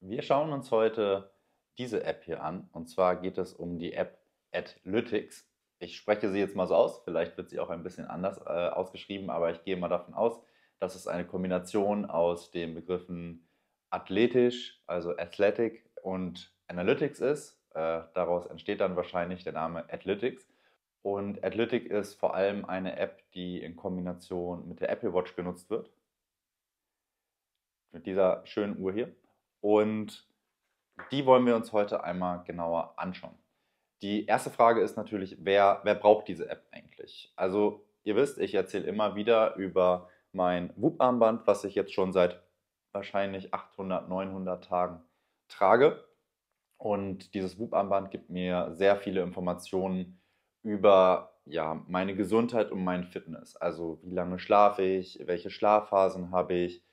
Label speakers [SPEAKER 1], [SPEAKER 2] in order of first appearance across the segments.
[SPEAKER 1] Wir schauen uns heute diese App hier an. Und zwar geht es um die App Adlytics. Ich spreche sie jetzt mal so aus. Vielleicht wird sie auch ein bisschen anders äh, ausgeschrieben, aber ich gehe mal davon aus, dass es eine Kombination aus den Begriffen athletisch, also Athletic und Analytics ist. Äh, daraus entsteht dann wahrscheinlich der Name Adlytics. Und Athletic ist vor allem eine App, die in Kombination mit der Apple Watch genutzt wird. Mit dieser schönen Uhr hier. Und die wollen wir uns heute einmal genauer anschauen. Die erste Frage ist natürlich, wer, wer braucht diese App eigentlich? Also ihr wisst, ich erzähle immer wieder über mein Whoop-Armband, was ich jetzt schon seit wahrscheinlich 800, 900 Tagen trage. Und dieses Whoop-Armband gibt mir sehr viele Informationen über ja, meine Gesundheit und mein Fitness. Also wie lange schlafe ich, welche Schlafphasen habe ich,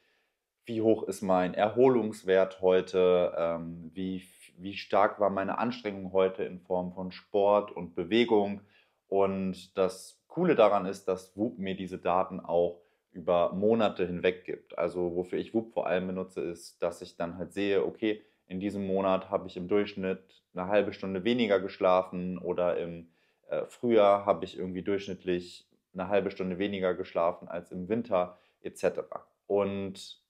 [SPEAKER 1] wie hoch ist mein Erholungswert heute, ähm, wie, wie stark war meine Anstrengung heute in Form von Sport und Bewegung. Und das Coole daran ist, dass Woop mir diese Daten auch über Monate hinweg gibt. Also wofür ich Woop vor allem benutze, ist, dass ich dann halt sehe, okay, in diesem Monat habe ich im Durchschnitt eine halbe Stunde weniger geschlafen oder im äh, Frühjahr habe ich irgendwie durchschnittlich eine halbe Stunde weniger geschlafen als im Winter etc. Und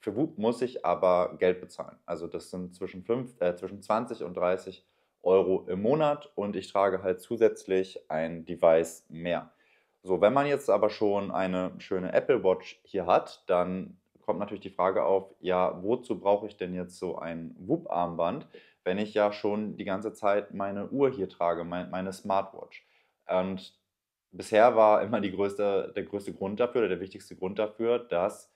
[SPEAKER 1] für WUP muss ich aber Geld bezahlen. Also das sind zwischen, 5, äh, zwischen 20 und 30 Euro im Monat und ich trage halt zusätzlich ein Device mehr. So, wenn man jetzt aber schon eine schöne Apple Watch hier hat, dann kommt natürlich die Frage auf, ja, wozu brauche ich denn jetzt so ein WUP-Armband, wenn ich ja schon die ganze Zeit meine Uhr hier trage, mein, meine Smartwatch. Und bisher war immer größte, der größte Grund dafür oder der wichtigste Grund dafür, dass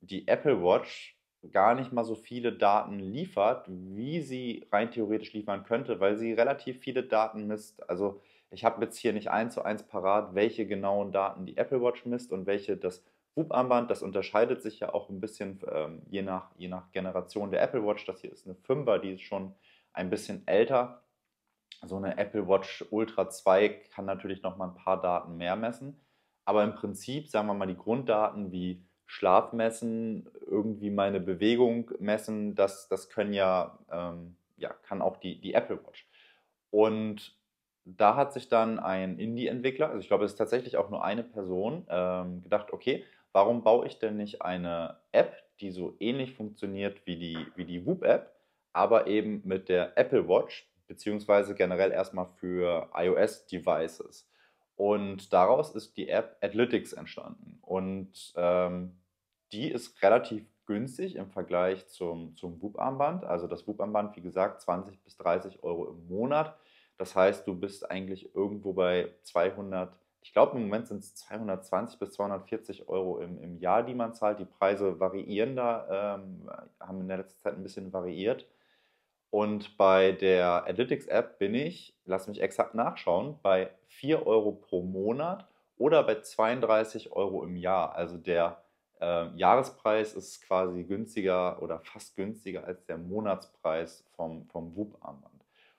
[SPEAKER 1] die Apple Watch gar nicht mal so viele Daten liefert, wie sie rein theoretisch liefern könnte, weil sie relativ viele Daten misst. Also ich habe jetzt hier nicht eins zu eins parat, welche genauen Daten die Apple Watch misst und welche das Whoop-Armband. Das unterscheidet sich ja auch ein bisschen ähm, je, nach, je nach Generation der Apple Watch. Das hier ist eine 5er, die ist schon ein bisschen älter. So eine Apple Watch Ultra 2 kann natürlich noch mal ein paar Daten mehr messen. Aber im Prinzip, sagen wir mal, die Grunddaten wie Schlaf messen, irgendwie meine Bewegung messen, das, das können ja, ähm, ja, kann auch die, die Apple Watch. Und da hat sich dann ein Indie-Entwickler, also ich glaube, es ist tatsächlich auch nur eine Person, ähm, gedacht, okay, warum baue ich denn nicht eine App, die so ähnlich funktioniert wie die, wie die Whoop-App, aber eben mit der Apple Watch, beziehungsweise generell erstmal für iOS-Devices. Und daraus ist die App Athletics entstanden. Und ähm, die ist relativ günstig im Vergleich zum, zum WUP-Armband. Also das WUP-Armband, wie gesagt, 20 bis 30 Euro im Monat. Das heißt, du bist eigentlich irgendwo bei 200, ich glaube im Moment sind es 220 bis 240 Euro im, im Jahr, die man zahlt. Die Preise variieren da, ähm, haben in der letzten Zeit ein bisschen variiert. Und bei der Analytics-App bin ich, lass mich exakt nachschauen, bei 4 Euro pro Monat oder bei 32 Euro im Jahr. Also der äh, Jahrespreis ist quasi günstiger oder fast günstiger als der Monatspreis vom, vom WUP-Armband.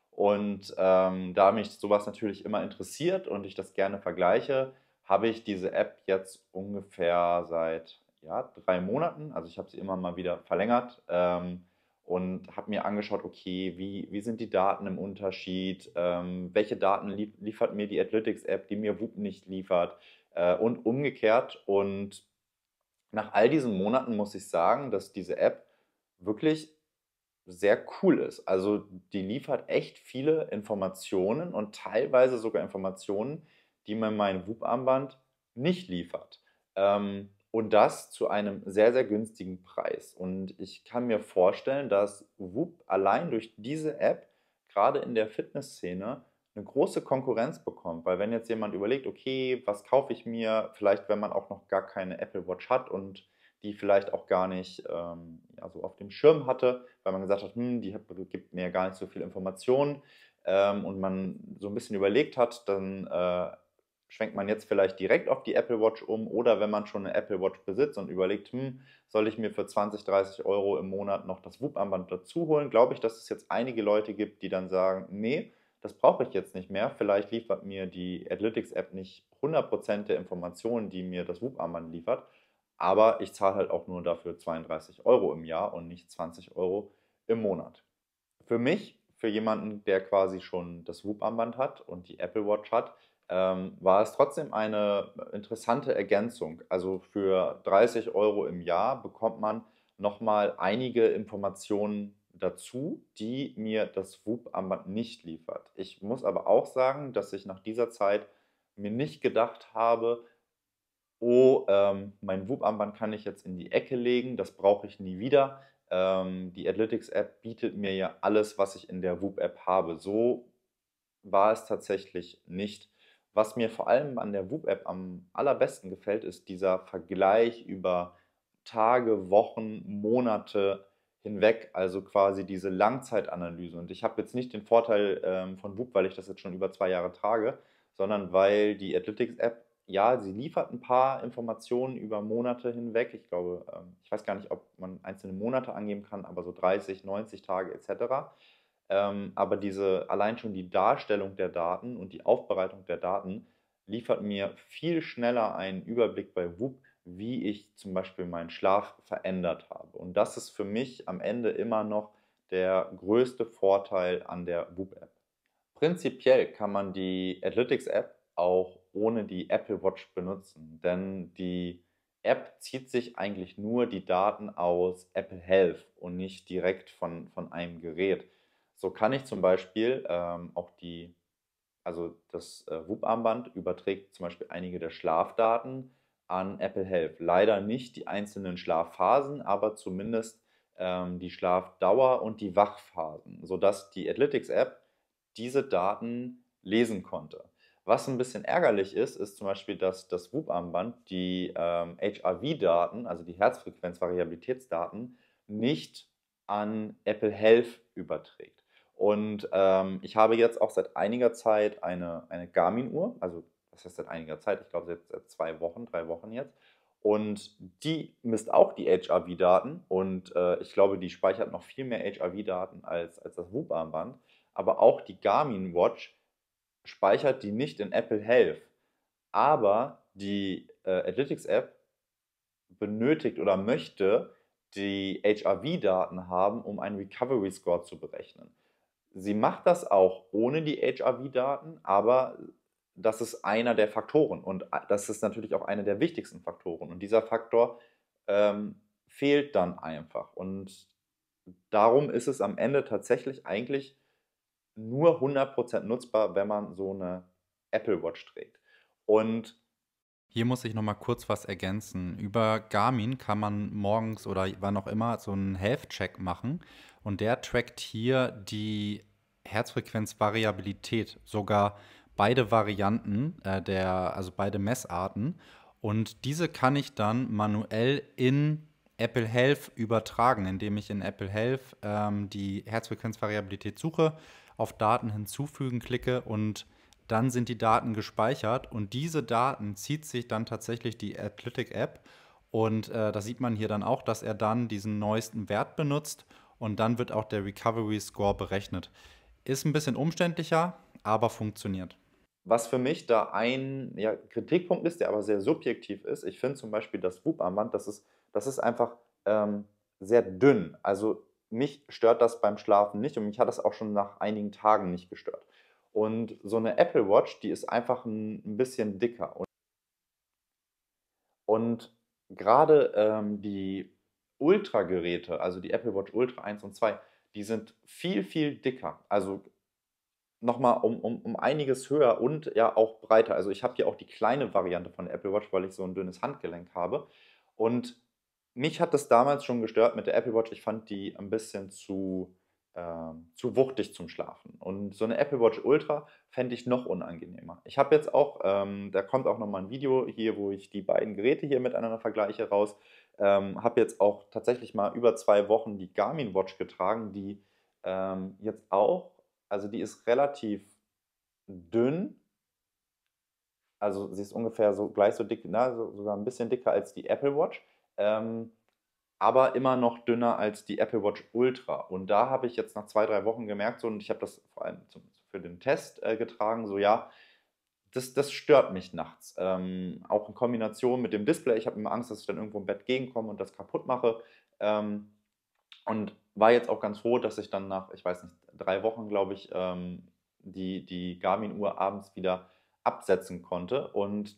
[SPEAKER 1] Und ähm, da mich sowas natürlich immer interessiert und ich das gerne vergleiche, habe ich diese App jetzt ungefähr seit ja, drei Monaten. Also ich habe sie immer mal wieder verlängert ähm, und habe mir angeschaut, okay, wie, wie sind die Daten im Unterschied? Ähm, welche Daten liefert mir die athletics app die mir Whoop nicht liefert? Äh, und umgekehrt. Und nach all diesen Monaten muss ich sagen, dass diese App wirklich sehr cool ist. Also die liefert echt viele Informationen und teilweise sogar Informationen, die mir mein WUP-Armband nicht liefert. Ähm, und das zu einem sehr, sehr günstigen Preis. Und ich kann mir vorstellen, dass WUP allein durch diese App gerade in der Fitnessszene eine große Konkurrenz bekommt, weil wenn jetzt jemand überlegt, okay, was kaufe ich mir, vielleicht wenn man auch noch gar keine Apple Watch hat und die vielleicht auch gar nicht ähm, also auf dem Schirm hatte, weil man gesagt hat, hm, die gibt mir gar nicht so viel Informationen ähm, und man so ein bisschen überlegt hat, dann äh, schwenkt man jetzt vielleicht direkt auf die Apple Watch um oder wenn man schon eine Apple Watch besitzt und überlegt, hm, soll ich mir für 20, 30 Euro im Monat noch das WUP-Armband dazu holen, glaube ich, dass es jetzt einige Leute gibt, die dann sagen, nee, das brauche ich jetzt nicht mehr. Vielleicht liefert mir die Analytics-App nicht 100% der Informationen, die mir das WUP-Armband liefert, aber ich zahle halt auch nur dafür 32 Euro im Jahr und nicht 20 Euro im Monat. Für mich, für jemanden, der quasi schon das WUP-Armband hat und die Apple Watch hat, ähm, war es trotzdem eine interessante Ergänzung. Also für 30 Euro im Jahr bekommt man nochmal einige Informationen dazu, die mir das WUP-Armband nicht liefert. Ich muss aber auch sagen, dass ich nach dieser Zeit mir nicht gedacht habe, oh, ähm, mein WUP-Armband kann ich jetzt in die Ecke legen, das brauche ich nie wieder. Ähm, die Athletics-App bietet mir ja alles, was ich in der WUP-App habe. So war es tatsächlich nicht. Was mir vor allem an der WUP-App am allerbesten gefällt, ist dieser Vergleich über Tage, Wochen, Monate, hinweg, also quasi diese Langzeitanalyse. Und ich habe jetzt nicht den Vorteil ähm, von Whoop, weil ich das jetzt schon über zwei Jahre trage, sondern weil die Athletics-App, ja, sie liefert ein paar Informationen über Monate hinweg. Ich glaube, ähm, ich weiß gar nicht, ob man einzelne Monate angeben kann, aber so 30, 90 Tage etc. Ähm, aber diese, allein schon die Darstellung der Daten und die Aufbereitung der Daten liefert mir viel schneller einen Überblick bei Whoop wie ich zum Beispiel meinen Schlaf verändert habe. Und das ist für mich am Ende immer noch der größte Vorteil an der Whoop-App. Prinzipiell kann man die Athletics-App auch ohne die Apple Watch benutzen, denn die App zieht sich eigentlich nur die Daten aus Apple Health und nicht direkt von, von einem Gerät. So kann ich zum Beispiel ähm, auch die, also das äh, WUP-Armband überträgt zum Beispiel einige der Schlafdaten an Apple Health. Leider nicht die einzelnen Schlafphasen, aber zumindest ähm, die Schlafdauer und die Wachphasen, sodass die Athletics-App diese Daten lesen konnte. Was ein bisschen ärgerlich ist, ist zum Beispiel, dass das WUP-Armband die ähm, HRV-Daten, also die Herzfrequenzvariabilitätsdaten, nicht an Apple Health überträgt. Und ähm, ich habe jetzt auch seit einiger Zeit eine, eine Garmin-Uhr, also das ist seit einiger Zeit, ich glaube seit zwei Wochen, drei Wochen jetzt. Und die misst auch die HRV-Daten und äh, ich glaube, die speichert noch viel mehr HRV-Daten als, als das Whoop-Armband. Aber auch die Garmin Watch speichert die nicht in Apple Health. Aber die äh, Analytics-App benötigt oder möchte die HRV-Daten haben, um einen Recovery-Score zu berechnen. Sie macht das auch ohne die HRV-Daten, aber das ist einer der Faktoren und äh, das ist natürlich auch einer der wichtigsten Faktoren. Und dieser Faktor ähm, fehlt dann einfach. Und darum ist es am Ende tatsächlich eigentlich nur 100% nutzbar, wenn man so eine Apple Watch trägt. Und hier muss ich nochmal kurz was ergänzen. Über Garmin kann man morgens oder wann auch immer so einen Health-Check machen und der trackt hier die Herzfrequenzvariabilität sogar beide Varianten äh, der, also beide Messarten. Und diese kann ich dann manuell in Apple Health übertragen, indem ich in Apple Health ähm, die Herzfrequenzvariabilität suche, auf Daten hinzufügen klicke und dann sind die Daten gespeichert und diese Daten zieht sich dann tatsächlich die Athletic App und äh, da sieht man hier dann auch, dass er dann diesen neuesten Wert benutzt und dann wird auch der Recovery Score berechnet. Ist ein bisschen umständlicher, aber funktioniert. Was für mich da ein ja, Kritikpunkt ist, der aber sehr subjektiv ist, ich finde zum Beispiel das Whoop-Armband, das ist, das ist einfach ähm, sehr dünn. Also mich stört das beim Schlafen nicht und mich hat das auch schon nach einigen Tagen nicht gestört. Und so eine Apple Watch, die ist einfach ein, ein bisschen dicker. Und, und gerade ähm, die Ultra-Geräte, also die Apple Watch Ultra 1 und 2, die sind viel, viel dicker. Also nochmal um, um, um einiges höher und ja auch breiter. Also ich habe hier auch die kleine Variante von der Apple Watch, weil ich so ein dünnes Handgelenk habe. Und mich hat das damals schon gestört mit der Apple Watch. Ich fand die ein bisschen zu, äh, zu wuchtig zum Schlafen. Und so eine Apple Watch Ultra fände ich noch unangenehmer. Ich habe jetzt auch, ähm, da kommt auch nochmal ein Video hier, wo ich die beiden Geräte hier miteinander vergleiche raus. Ähm, habe jetzt auch tatsächlich mal über zwei Wochen die Garmin Watch getragen, die ähm, jetzt auch also die ist relativ dünn. Also sie ist ungefähr so gleich so dick, na, so, sogar ein bisschen dicker als die Apple Watch, ähm, aber immer noch dünner als die Apple Watch Ultra. Und da habe ich jetzt nach zwei, drei Wochen gemerkt, so, und ich habe das vor allem zum, für den Test äh, getragen, so ja, das, das stört mich nachts. Ähm, auch in Kombination mit dem Display. Ich habe immer Angst, dass ich dann irgendwo im Bett gegenkomme und das kaputt mache. Ähm, und war jetzt auch ganz froh, dass ich dann nach, ich weiß nicht, drei Wochen, glaube ich, ähm, die, die Garmin-Uhr abends wieder absetzen konnte. Und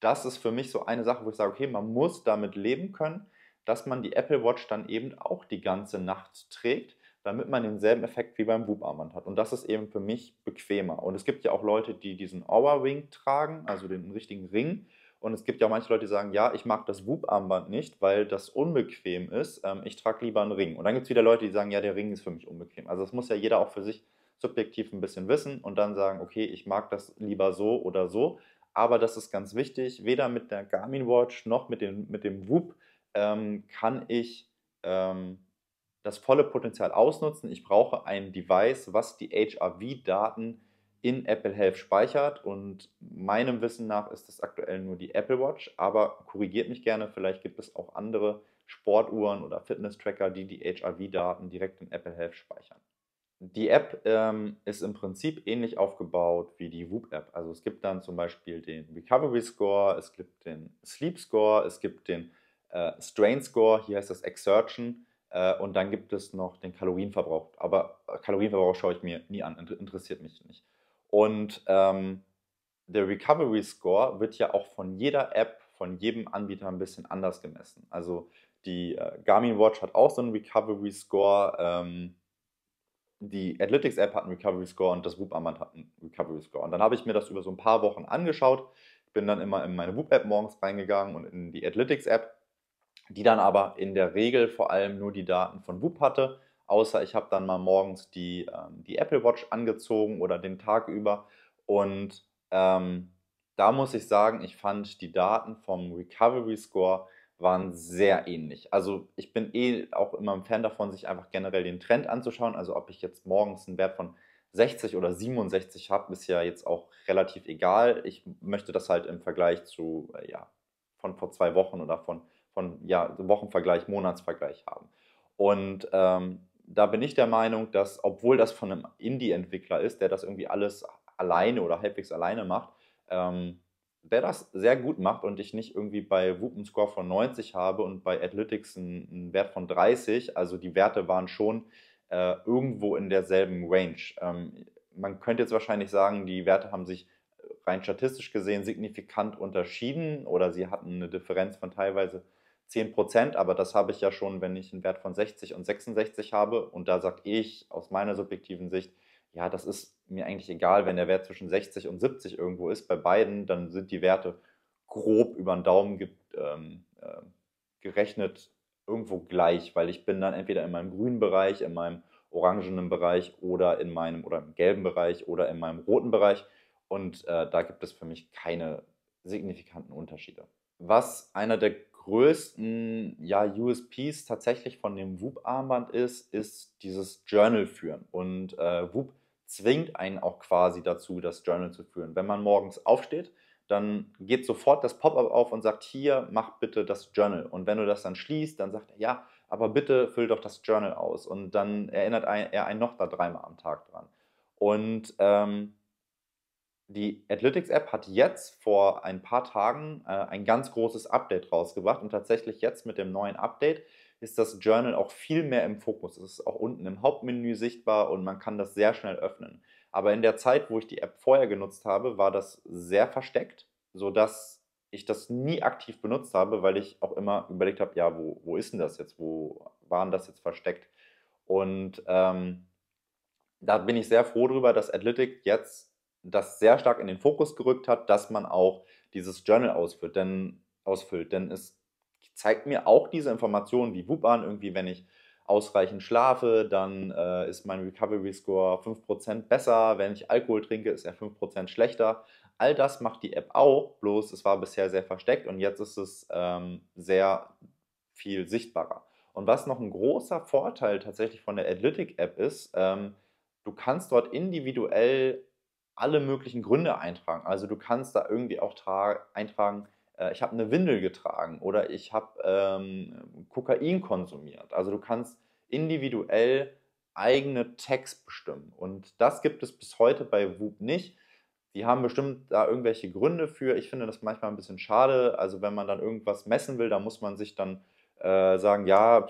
[SPEAKER 1] das ist für mich so eine Sache, wo ich sage, okay, man muss damit leben können, dass man die Apple Watch dann eben auch die ganze Nacht trägt, damit man denselben Effekt wie beim Whoop-Armband hat. Und das ist eben für mich bequemer. Und es gibt ja auch Leute, die diesen Aura-Ring tragen, also den richtigen Ring und es gibt ja auch manche Leute, die sagen, ja, ich mag das wub armband nicht, weil das unbequem ist. Ähm, ich trage lieber einen Ring. Und dann gibt es wieder Leute, die sagen, ja, der Ring ist für mich unbequem. Also das muss ja jeder auch für sich subjektiv ein bisschen wissen und dann sagen, okay, ich mag das lieber so oder so. Aber das ist ganz wichtig, weder mit der Garmin Watch noch mit dem, mit dem Whoop ähm, kann ich ähm, das volle Potenzial ausnutzen. Ich brauche ein Device, was die HRV-Daten in Apple Health speichert. Und meinem Wissen nach ist das aktuell nur die Apple Watch, aber korrigiert mich gerne, vielleicht gibt es auch andere Sportuhren oder Fitness-Tracker, die die hiv daten direkt in Apple Health speichern. Die App ähm, ist im Prinzip ähnlich aufgebaut wie die Whoop-App. Also es gibt dann zum Beispiel den Recovery Score, es gibt den Sleep Score, es gibt den äh, Strain Score, hier heißt das Exertion, äh, und dann gibt es noch den Kalorienverbrauch. Aber äh, Kalorienverbrauch schaue ich mir nie an, interessiert mich nicht. Und ähm, der Recovery Score wird ja auch von jeder App, von jedem Anbieter ein bisschen anders gemessen. Also die äh, Garmin Watch hat auch so einen Recovery Score, ähm, die Athletics App hat einen Recovery Score und das Whoop Armband hat einen Recovery Score. Und dann habe ich mir das über so ein paar Wochen angeschaut, bin dann immer in meine Whoop App morgens reingegangen und in die Athletics App, die dann aber in der Regel vor allem nur die Daten von Whoop hatte außer ich habe dann mal morgens die, ähm, die Apple Watch angezogen oder den Tag über. Und ähm, da muss ich sagen, ich fand die Daten vom Recovery Score waren sehr ähnlich. Also ich bin eh auch immer ein Fan davon, sich einfach generell den Trend anzuschauen. Also ob ich jetzt morgens einen Wert von 60 oder 67 habe, ist ja jetzt auch relativ egal. Ich möchte das halt im Vergleich zu, äh, ja, von vor zwei Wochen oder von, von ja, Wochenvergleich, Monatsvergleich haben. Und ähm, da bin ich der Meinung, dass, obwohl das von einem Indie-Entwickler ist, der das irgendwie alles alleine oder halbwegs alleine macht, ähm, der das sehr gut macht und ich nicht irgendwie bei Whoop einen Score von 90 habe und bei Athletics einen, einen Wert von 30, also die Werte waren schon äh, irgendwo in derselben Range. Ähm, man könnte jetzt wahrscheinlich sagen, die Werte haben sich rein statistisch gesehen signifikant unterschieden oder sie hatten eine Differenz von teilweise 10 Prozent, aber das habe ich ja schon, wenn ich einen Wert von 60 und 66 habe. Und da sage ich aus meiner subjektiven Sicht, ja, das ist mir eigentlich egal, wenn der Wert zwischen 60 und 70 irgendwo ist. Bei beiden, dann sind die Werte grob über den Daumen ge ähm, äh, gerechnet irgendwo gleich, weil ich bin dann entweder in meinem grünen Bereich, in meinem orangenen Bereich oder in meinem oder im gelben Bereich oder in meinem roten Bereich. Und äh, da gibt es für mich keine signifikanten Unterschiede. Was einer der größten ja, USPs tatsächlich von dem Whoop-Armband ist, ist dieses Journal führen. Und äh, Whoop zwingt einen auch quasi dazu, das Journal zu führen. Wenn man morgens aufsteht, dann geht sofort das Pop-up auf und sagt, hier, mach bitte das Journal. Und wenn du das dann schließt, dann sagt er, ja, aber bitte füll doch das Journal aus. Und dann erinnert er einen noch da dreimal am Tag dran. Und ähm, die Athletics-App hat jetzt vor ein paar Tagen äh, ein ganz großes Update rausgebracht und tatsächlich jetzt mit dem neuen Update ist das Journal auch viel mehr im Fokus. Es ist auch unten im Hauptmenü sichtbar und man kann das sehr schnell öffnen. Aber in der Zeit, wo ich die App vorher genutzt habe, war das sehr versteckt, sodass ich das nie aktiv benutzt habe, weil ich auch immer überlegt habe, ja, wo, wo ist denn das jetzt? Wo waren das jetzt versteckt? Und ähm, da bin ich sehr froh drüber, dass Athletic jetzt das sehr stark in den Fokus gerückt hat, dass man auch dieses Journal ausfüllt. Denn, ausfüllt, denn es zeigt mir auch diese Informationen wie WUP an, irgendwie, wenn ich ausreichend schlafe, dann äh, ist mein Recovery Score 5% besser, wenn ich Alkohol trinke, ist er 5% schlechter. All das macht die App auch, bloß es war bisher sehr versteckt und jetzt ist es ähm, sehr viel sichtbarer. Und was noch ein großer Vorteil tatsächlich von der Athletic app ist, ähm, du kannst dort individuell alle möglichen Gründe eintragen. Also du kannst da irgendwie auch eintragen, äh, ich habe eine Windel getragen oder ich habe ähm, Kokain konsumiert. Also du kannst individuell eigene Tags bestimmen. Und das gibt es bis heute bei Whoop nicht. Die haben bestimmt da irgendwelche Gründe für. Ich finde das manchmal ein bisschen schade. Also wenn man dann irgendwas messen will, da muss man sich dann äh, sagen, ja,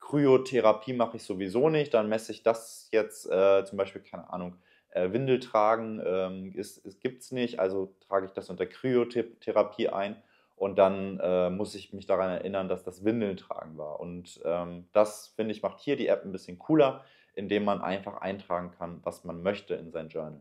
[SPEAKER 1] Kryotherapie mache ich sowieso nicht, dann messe ich das jetzt äh, zum Beispiel, keine Ahnung, äh, Windel tragen ähm, gibt es nicht, also trage ich das unter Kryotherapie ein und dann äh, muss ich mich daran erinnern, dass das Windeln tragen war. Und ähm, das, finde ich, macht hier die App ein bisschen cooler, indem man einfach eintragen kann, was man möchte in sein Journal.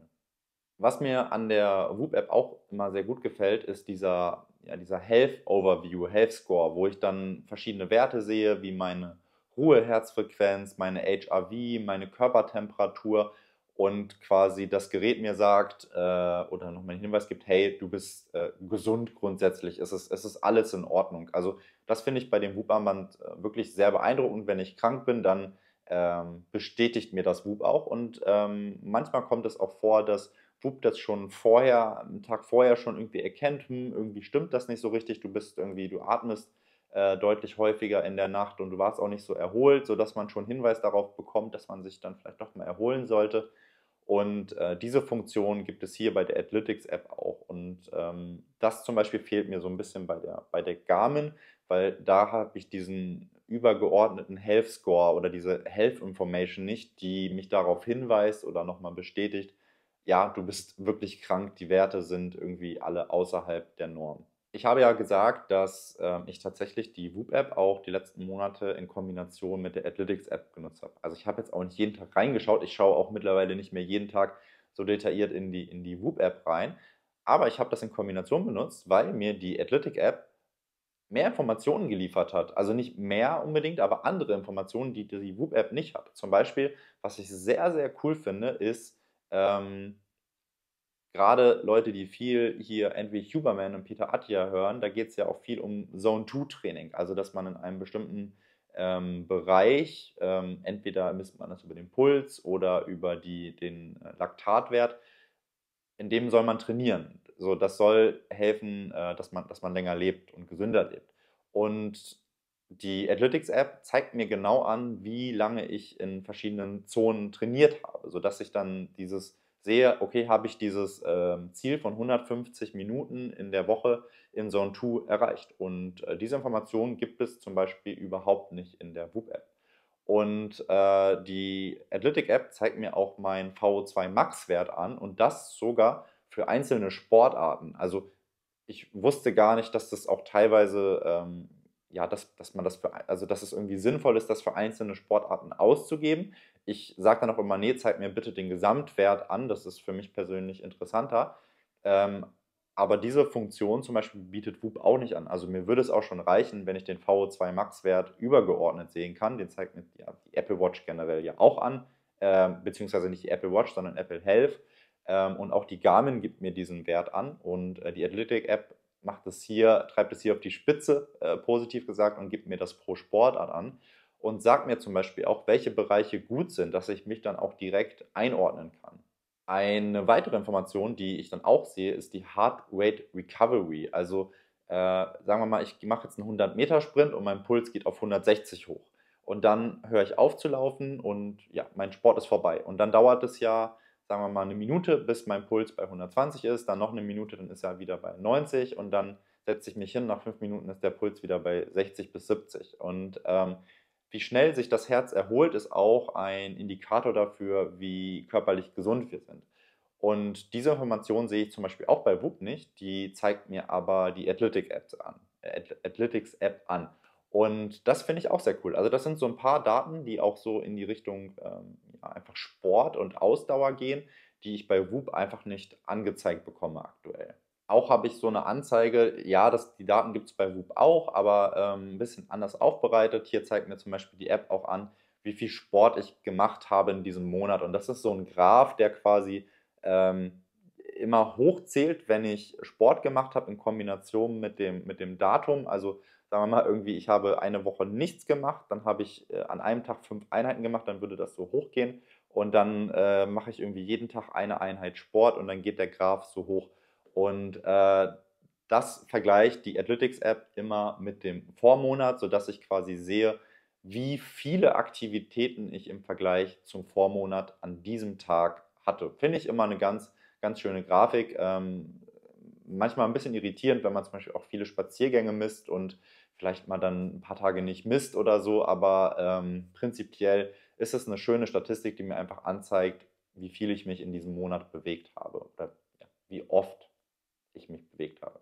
[SPEAKER 1] Was mir an der Whoop-App auch immer sehr gut gefällt, ist dieser, ja, dieser Health-Overview, Health-Score, wo ich dann verschiedene Werte sehe, wie meine Ruheherzfrequenz, meine HRV, meine Körpertemperatur, und quasi das Gerät mir sagt äh, oder nochmal einen Hinweis gibt, hey, du bist äh, gesund grundsätzlich, es ist, es ist alles in Ordnung. Also das finde ich bei dem Whoop-Armband äh, wirklich sehr beeindruckend. Wenn ich krank bin, dann ähm, bestätigt mir das Whoop auch und ähm, manchmal kommt es auch vor, dass Whoop das schon vorher, einen Tag vorher schon irgendwie erkennt, hm, irgendwie stimmt das nicht so richtig, du bist irgendwie, du atmest äh, deutlich häufiger in der Nacht und du warst auch nicht so erholt, sodass man schon Hinweis darauf bekommt, dass man sich dann vielleicht doch mal erholen sollte. Und äh, diese Funktion gibt es hier bei der Athletics-App auch. Und ähm, das zum Beispiel fehlt mir so ein bisschen bei der, bei der Garmin, weil da habe ich diesen übergeordneten Health Score oder diese Health Information nicht, die mich darauf hinweist oder nochmal bestätigt, ja, du bist wirklich krank, die Werte sind irgendwie alle außerhalb der Norm ich habe ja gesagt, dass äh, ich tatsächlich die Whoop-App auch die letzten Monate in Kombination mit der Athletics-App genutzt habe. Also ich habe jetzt auch nicht jeden Tag reingeschaut. Ich schaue auch mittlerweile nicht mehr jeden Tag so detailliert in die, in die Whoop-App rein. Aber ich habe das in Kombination benutzt, weil mir die Athletic-App mehr Informationen geliefert hat. Also nicht mehr unbedingt, aber andere Informationen, die die Whoop-App nicht hat. Zum Beispiel, was ich sehr, sehr cool finde, ist, ähm, gerade Leute, die viel hier entweder Huberman und Peter Attia hören, da geht es ja auch viel um Zone-2-Training. Also, dass man in einem bestimmten ähm, Bereich, ähm, entweder misst man das über den Puls oder über die, den äh, Laktatwert, in dem soll man trainieren. So, das soll helfen, äh, dass, man, dass man länger lebt und gesünder lebt. Und die Athletics-App zeigt mir genau an, wie lange ich in verschiedenen Zonen trainiert habe, sodass ich dann dieses sehe, okay, habe ich dieses ähm, Ziel von 150 Minuten in der Woche in Zone 2 erreicht. Und äh, diese Information gibt es zum Beispiel überhaupt nicht in der WUP-App. Und äh, die Athletic-App zeigt mir auch meinen VO2-Max-Wert an und das sogar für einzelne Sportarten. Also ich wusste gar nicht, dass das auch teilweise, ähm, ja, dass, dass man das für, also dass es irgendwie sinnvoll ist, das für einzelne Sportarten auszugeben ich sage dann auch immer, nee, zeig mir bitte den Gesamtwert an, das ist für mich persönlich interessanter. Ähm, aber diese Funktion zum Beispiel bietet Whoop auch nicht an. Also mir würde es auch schon reichen, wenn ich den VO2 Max-Wert übergeordnet sehen kann. Den zeigt mir ja, die Apple Watch generell ja auch an, äh, beziehungsweise nicht die Apple Watch, sondern Apple Health. Ähm, und auch die Garmin gibt mir diesen Wert an und äh, die Athletic App macht es hier, treibt es hier auf die Spitze, äh, positiv gesagt, und gibt mir das pro Sportart an und sagt mir zum Beispiel auch, welche Bereiche gut sind, dass ich mich dann auch direkt einordnen kann. Eine weitere Information, die ich dann auch sehe, ist die Heart Rate Recovery. Also äh, sagen wir mal, ich mache jetzt einen 100-Meter-Sprint und mein Puls geht auf 160 hoch. Und dann höre ich auf zu laufen und ja, mein Sport ist vorbei. Und dann dauert es ja, sagen wir mal, eine Minute, bis mein Puls bei 120 ist. Dann noch eine Minute, dann ist er wieder bei 90. Und dann setze ich mich hin, nach fünf Minuten ist der Puls wieder bei 60 bis 70. Und ähm, wie schnell sich das Herz erholt, ist auch ein Indikator dafür, wie körperlich gesund wir sind. Und diese Information sehe ich zum Beispiel auch bei WUP nicht, die zeigt mir aber die Athletics-App an. Äh, Athletics-App an. Und das finde ich auch sehr cool. Also das sind so ein paar Daten, die auch so in die Richtung ähm, ja, einfach Sport und Ausdauer gehen, die ich bei WUP einfach nicht angezeigt bekomme aktuell auch habe ich so eine Anzeige, ja, das, die Daten gibt es bei Whoop auch, aber ähm, ein bisschen anders aufbereitet. Hier zeigt mir zum Beispiel die App auch an, wie viel Sport ich gemacht habe in diesem Monat. Und das ist so ein Graph, der quasi ähm, immer hochzählt, wenn ich Sport gemacht habe in Kombination mit dem, mit dem Datum. Also sagen wir mal irgendwie, ich habe eine Woche nichts gemacht, dann habe ich äh, an einem Tag fünf Einheiten gemacht, dann würde das so hochgehen. Und dann äh, mache ich irgendwie jeden Tag eine Einheit Sport und dann geht der Graph so hoch. Und äh, das vergleicht die Analytics-App immer mit dem Vormonat, sodass ich quasi sehe, wie viele Aktivitäten ich im Vergleich zum Vormonat an diesem Tag hatte. Finde ich immer eine ganz, ganz schöne Grafik. Ähm, manchmal ein bisschen irritierend, wenn man zum Beispiel auch viele Spaziergänge misst und vielleicht mal dann ein paar Tage nicht misst oder so, aber ähm, prinzipiell ist es eine schöne Statistik, die mir einfach anzeigt, wie viel ich mich in diesem Monat bewegt habe oder ja, wie oft ich mich bewegt habe.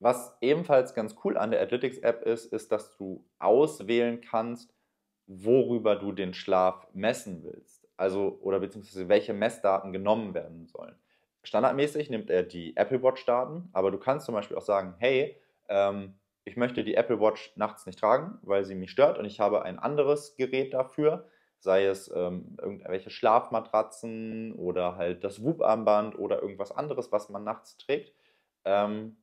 [SPEAKER 1] Was ebenfalls ganz cool an der Athletics App ist, ist, dass du auswählen kannst, worüber du den Schlaf messen willst. Also, oder beziehungsweise welche Messdaten genommen werden sollen. Standardmäßig nimmt er die Apple Watch Daten, aber du kannst zum Beispiel auch sagen, hey, ähm, ich möchte die Apple Watch nachts nicht tragen, weil sie mich stört und ich habe ein anderes Gerät dafür, sei es ähm, irgendwelche Schlafmatratzen oder halt das Whoop-Armband oder irgendwas anderes, was man nachts trägt ähm,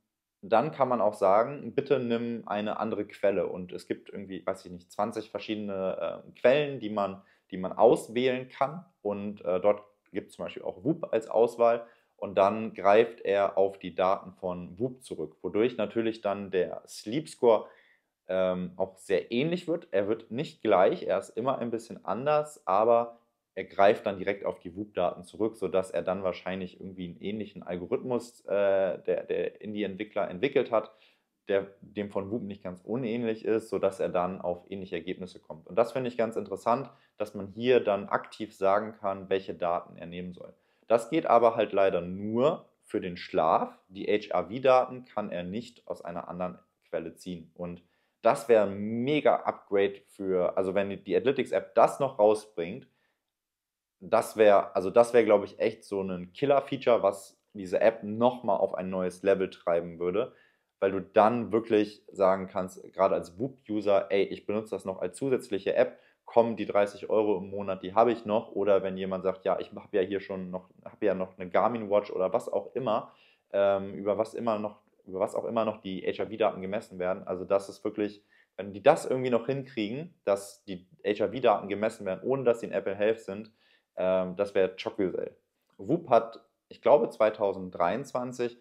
[SPEAKER 1] dann kann man auch sagen, bitte nimm eine andere Quelle. Und es gibt irgendwie, weiß ich nicht, 20 verschiedene äh, Quellen, die man, die man auswählen kann. Und äh, dort gibt es zum Beispiel auch WUP als Auswahl. Und dann greift er auf die Daten von WUP zurück, wodurch natürlich dann der Sleep Score ähm, auch sehr ähnlich wird. Er wird nicht gleich, er ist immer ein bisschen anders, aber er greift dann direkt auf die WUP-Daten zurück, sodass er dann wahrscheinlich irgendwie einen ähnlichen Algorithmus, äh, der, der Indie-Entwickler entwickelt hat, der dem von WUP nicht ganz unähnlich ist, sodass er dann auf ähnliche Ergebnisse kommt. Und das finde ich ganz interessant, dass man hier dann aktiv sagen kann, welche Daten er nehmen soll. Das geht aber halt leider nur für den Schlaf. Die HRV-Daten kann er nicht aus einer anderen Quelle ziehen. Und das wäre ein mega Upgrade für, also wenn die Analytics-App das noch rausbringt, das wäre, also das wäre, glaube ich, echt so ein Killer-Feature, was diese App nochmal auf ein neues Level treiben würde, weil du dann wirklich sagen kannst, gerade als WUP-User, ey, ich benutze das noch als zusätzliche App, kommen die 30 Euro im Monat, die habe ich noch, oder wenn jemand sagt, ja, ich habe ja hier schon noch, habe ja noch eine Garmin Watch oder was auch immer, ähm, über was immer noch, über was auch immer noch die hiv daten gemessen werden. Also das ist wirklich, wenn die das irgendwie noch hinkriegen, dass die hiv daten gemessen werden, ohne dass sie in Apple Health sind, ähm, das wäre Chocuzel. Whoop hat, ich glaube, 2023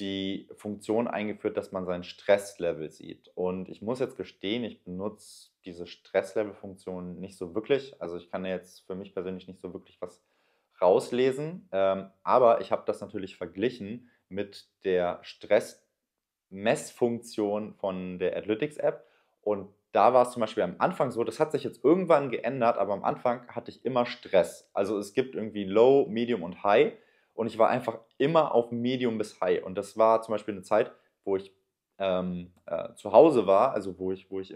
[SPEAKER 1] die Funktion eingeführt, dass man sein Stresslevel sieht. Und ich muss jetzt gestehen, ich benutze diese Stresslevel-Funktion nicht so wirklich. Also ich kann jetzt für mich persönlich nicht so wirklich was rauslesen. Ähm, aber ich habe das natürlich verglichen mit der Stressmessfunktion von der Analytics-App. Und da war es zum Beispiel am Anfang so, das hat sich jetzt irgendwann geändert, aber am Anfang hatte ich immer Stress. Also es gibt irgendwie Low, Medium und High und ich war einfach immer auf Medium bis High. Und das war zum Beispiel eine Zeit, wo ich ähm, äh, zu Hause war, also wo ich, wo ich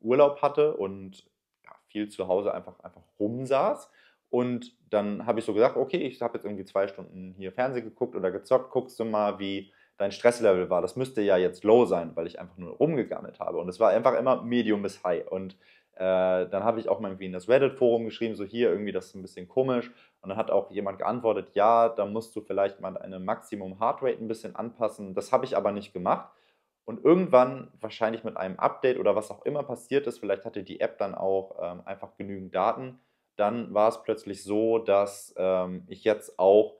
[SPEAKER 1] Urlaub hatte und ja, viel zu Hause einfach, einfach rumsaß. Und dann habe ich so gesagt, okay, ich habe jetzt irgendwie zwei Stunden hier Fernsehen geguckt oder gezockt, guckst du mal, wie dein Stresslevel war. Das müsste ja jetzt low sein, weil ich einfach nur rumgegammelt habe. Und es war einfach immer medium bis high. Und äh, dann habe ich auch mal irgendwie in das Reddit-Forum geschrieben, so hier irgendwie, das ist ein bisschen komisch. Und dann hat auch jemand geantwortet, ja, da musst du vielleicht mal deine Maximum-Heartrate ein bisschen anpassen. Das habe ich aber nicht gemacht. Und irgendwann, wahrscheinlich mit einem Update oder was auch immer passiert ist, vielleicht hatte die App dann auch ähm, einfach genügend Daten, dann war es plötzlich so, dass ähm, ich jetzt auch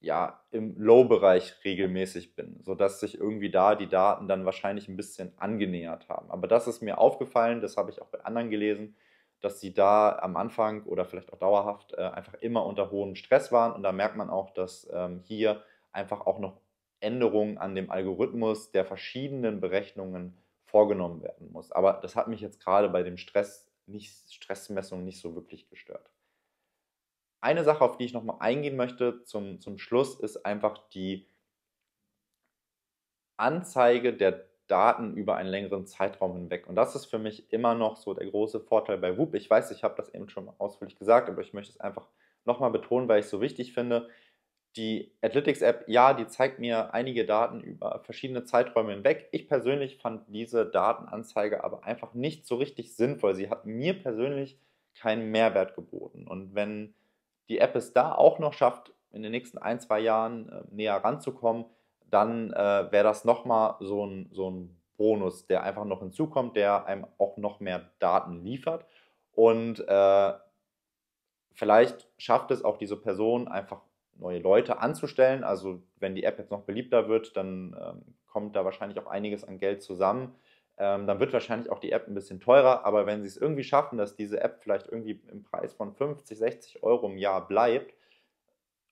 [SPEAKER 1] ja, im Low-Bereich regelmäßig bin, sodass sich irgendwie da die Daten dann wahrscheinlich ein bisschen angenähert haben. Aber das ist mir aufgefallen, das habe ich auch bei anderen gelesen, dass sie da am Anfang oder vielleicht auch dauerhaft äh, einfach immer unter hohem Stress waren. Und da merkt man auch, dass ähm, hier einfach auch noch Änderungen an dem Algorithmus der verschiedenen Berechnungen vorgenommen werden muss. Aber das hat mich jetzt gerade bei dem Stress nicht, Stressmessung nicht so wirklich gestört. Eine Sache, auf die ich nochmal eingehen möchte zum, zum Schluss, ist einfach die Anzeige der Daten über einen längeren Zeitraum hinweg. Und das ist für mich immer noch so der große Vorteil bei Whoop. Ich weiß, ich habe das eben schon ausführlich gesagt, aber ich möchte es einfach nochmal betonen, weil ich es so wichtig finde. Die Athletics-App, ja, die zeigt mir einige Daten über verschiedene Zeiträume hinweg. Ich persönlich fand diese Datenanzeige aber einfach nicht so richtig sinnvoll. Sie hat mir persönlich keinen Mehrwert geboten. Und wenn die App es da auch noch schafft, in den nächsten ein, zwei Jahren äh, näher ranzukommen, dann äh, wäre das nochmal so ein, so ein Bonus, der einfach noch hinzukommt, der einem auch noch mehr Daten liefert. Und äh, vielleicht schafft es auch diese Person einfach neue Leute anzustellen. Also wenn die App jetzt noch beliebter wird, dann ähm, kommt da wahrscheinlich auch einiges an Geld zusammen. Ähm, dann wird wahrscheinlich auch die App ein bisschen teurer, aber wenn sie es irgendwie schaffen, dass diese App vielleicht irgendwie im Preis von 50, 60 Euro im Jahr bleibt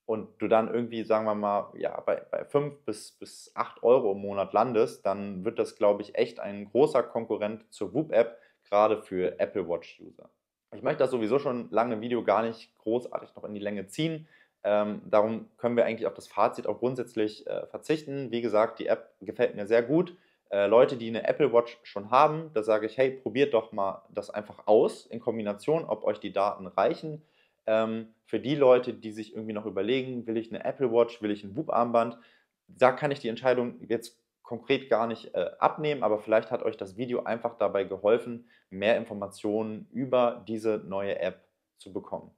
[SPEAKER 1] und du dann irgendwie, sagen wir mal, ja, bei, bei 5 bis, bis 8 Euro im Monat landest, dann wird das, glaube ich, echt ein großer Konkurrent zur Whoop-App, gerade für Apple Watch-User. Ich möchte das sowieso schon lange im Video gar nicht großartig noch in die Länge ziehen. Ähm, darum können wir eigentlich auf das Fazit auch grundsätzlich äh, verzichten. Wie gesagt, die App gefällt mir sehr gut äh, Leute, die eine Apple Watch schon haben, da sage ich, hey, probiert doch mal das einfach aus in Kombination, ob euch die Daten reichen. Ähm, für die Leute, die sich irgendwie noch überlegen, will ich eine Apple Watch, will ich ein Whoop-Armband, da kann ich die Entscheidung jetzt konkret gar nicht äh, abnehmen, aber vielleicht hat euch das Video einfach dabei geholfen, mehr Informationen über diese neue App zu bekommen.